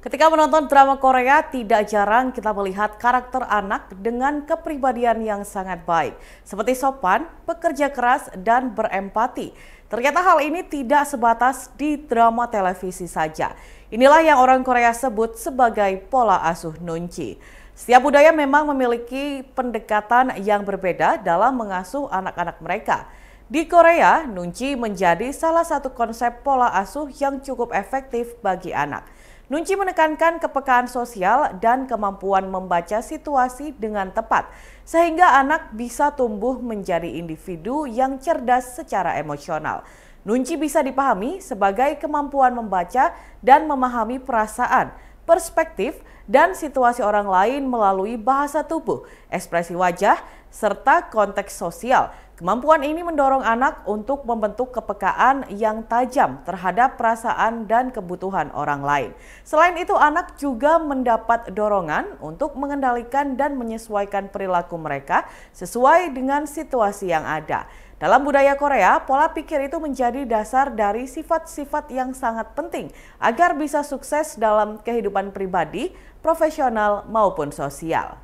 Ketika menonton drama Korea, tidak jarang kita melihat karakter anak dengan kepribadian yang sangat baik, seperti sopan, pekerja keras, dan berempati. Ternyata hal ini tidak sebatas di drama televisi saja. Inilah yang orang Korea sebut sebagai pola asuh nunci. Setiap budaya memang memiliki pendekatan yang berbeda dalam mengasuh anak-anak mereka. Di Korea, nunci menjadi salah satu konsep pola asuh yang cukup efektif bagi anak. Nunci menekankan kepekaan sosial dan kemampuan membaca situasi dengan tepat, sehingga anak bisa tumbuh menjadi individu yang cerdas secara emosional. Nunci bisa dipahami sebagai kemampuan membaca dan memahami perasaan, perspektif, dan situasi orang lain melalui bahasa tubuh, ekspresi wajah, serta konteks sosial. Kemampuan ini mendorong anak untuk membentuk kepekaan yang tajam terhadap perasaan dan kebutuhan orang lain. Selain itu, anak juga mendapat dorongan untuk mengendalikan dan menyesuaikan perilaku mereka sesuai dengan situasi yang ada. Dalam budaya Korea, pola pikir itu menjadi dasar dari sifat-sifat yang sangat penting agar bisa sukses dalam kehidupan pribadi, profesional, maupun sosial.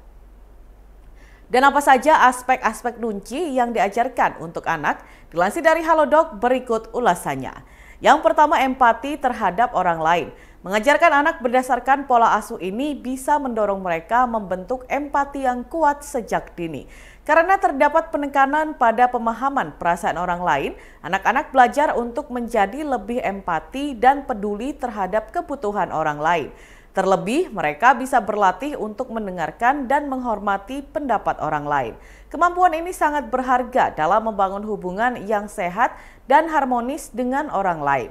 Dan apa saja aspek-aspek nunci yang diajarkan untuk anak? Dilansir dari Halodoc berikut ulasannya. Yang pertama empati terhadap orang lain. Mengajarkan anak berdasarkan pola asuh ini bisa mendorong mereka membentuk empati yang kuat sejak dini. Karena terdapat penekanan pada pemahaman perasaan orang lain, anak-anak belajar untuk menjadi lebih empati dan peduli terhadap kebutuhan orang lain. Terlebih, mereka bisa berlatih untuk mendengarkan dan menghormati pendapat orang lain. Kemampuan ini sangat berharga dalam membangun hubungan yang sehat dan harmonis dengan orang lain.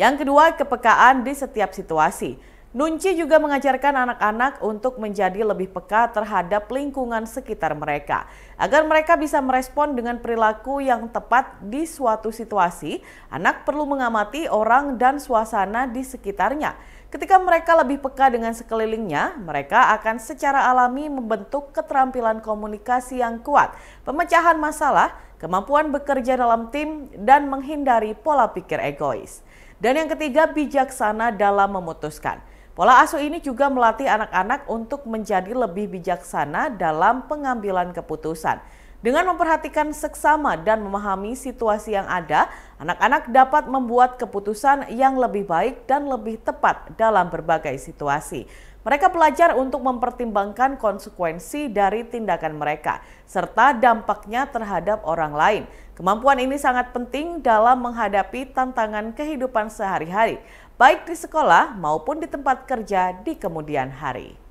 Yang kedua, kepekaan di setiap situasi. Nunci juga mengajarkan anak-anak untuk menjadi lebih peka terhadap lingkungan sekitar mereka, agar mereka bisa merespon dengan perilaku yang tepat di suatu situasi. Anak perlu mengamati orang dan suasana di sekitarnya. Ketika mereka lebih peka dengan sekelilingnya, mereka akan secara alami membentuk keterampilan komunikasi yang kuat, pemecahan masalah, kemampuan bekerja dalam tim, dan menghindari pola pikir egois. Dan yang ketiga, bijaksana dalam memutuskan. Pola asuh ini juga melatih anak-anak untuk menjadi lebih bijaksana dalam pengambilan keputusan. Dengan memperhatikan seksama dan memahami situasi yang ada, anak-anak dapat membuat keputusan yang lebih baik dan lebih tepat dalam berbagai situasi. Mereka belajar untuk mempertimbangkan konsekuensi dari tindakan mereka serta dampaknya terhadap orang lain. Kemampuan ini sangat penting dalam menghadapi tantangan kehidupan sehari-hari, baik di sekolah maupun di tempat kerja di kemudian hari.